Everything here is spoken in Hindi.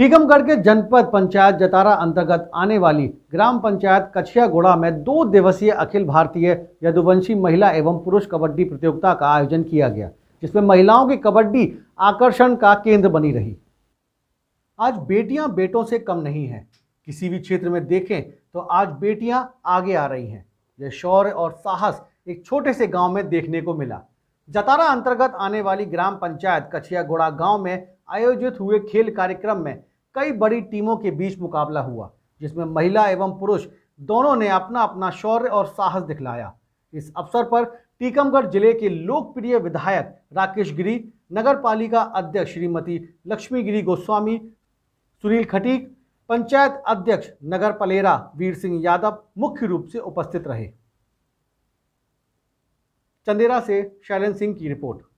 टीकमगढ़ के जनपद पंचायत जतारा अंतर्गत आने वाली ग्राम पंचायत कछिया घोड़ा में दो दिवसीय अखिल भारतीय यदुवंशी महिला एवं पुरुष कबड्डी प्रतियोगिता का आयोजन किया गया जिसमें महिलाओं की कबड्डी आकर्षण का केंद्र बनी रही आज बेटियां बेटों से कम नहीं हैं किसी भी क्षेत्र में देखें तो आज बेटियां आगे आ रही हैं यह शौर्य और साहस एक छोटे से गांव में देखने को मिला जतारा अंतर्गत आने वाली ग्राम पंचायत कछिया घोड़ा गांव में आयोजित हुए खेल कार्यक्रम में कई बड़ी टीमों के बीच मुकाबला हुआ जिसमें महिला एवं पुरुष दोनों ने अपना अपना शौर्य और साहस दिखलाया इस अवसर पर टीकमगढ़ जिले के लोकप्रिय विधायक राकेश गिरी नगर पालिका अध्यक्ष श्रीमती लक्ष्मी गिरी गोस्वामी सुनील खटीक पंचायत अध्यक्ष नगर पलेरा वीर सिंह यादव मुख्य रूप से उपस्थित रहे चंदेरा से शैलन सिंह की रिपोर्ट